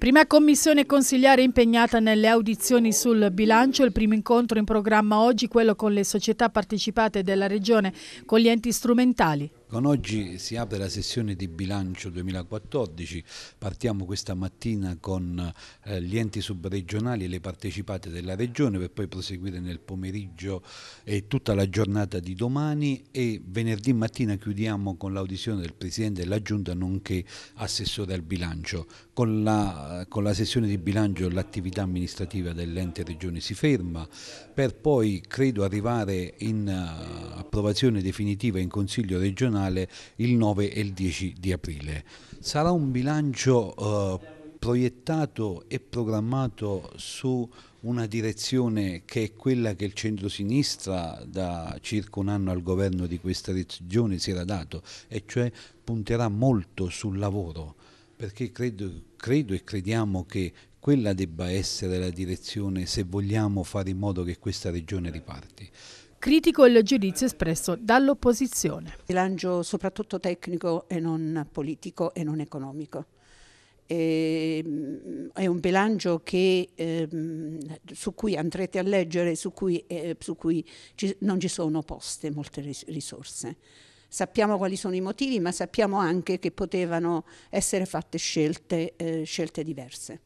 Prima commissione consigliare impegnata nelle audizioni sul bilancio, il primo incontro in programma oggi, quello con le società partecipate della Regione, con gli enti strumentali. Con oggi si apre la sessione di bilancio 2014, partiamo questa mattina con eh, gli enti subregionali e le partecipate della regione per poi proseguire nel pomeriggio e tutta la giornata di domani e venerdì mattina chiudiamo con l'audizione del Presidente della Giunta nonché assessore al bilancio. Con la, con la sessione di bilancio l'attività amministrativa dell'ente regione si ferma per poi credo arrivare in eh, approvazione definitiva in Consiglio regionale nazionale il 9 e il 10 di aprile. Sarà un bilancio eh, proiettato e programmato su una direzione che è quella che il centro-sinistra da circa un anno al governo di questa regione si era dato, e cioè punterà molto sul lavoro, perché credo, credo e crediamo che quella debba essere la direzione se vogliamo fare in modo che questa regione riparti. Critico il giudizio espresso dall'opposizione. Bilancio soprattutto tecnico e non politico e non economico. Ehm, è un bilancio che, ehm, su cui andrete a leggere, su cui, eh, su cui non ci sono poste molte risorse. Sappiamo quali sono i motivi, ma sappiamo anche che potevano essere fatte scelte, eh, scelte diverse.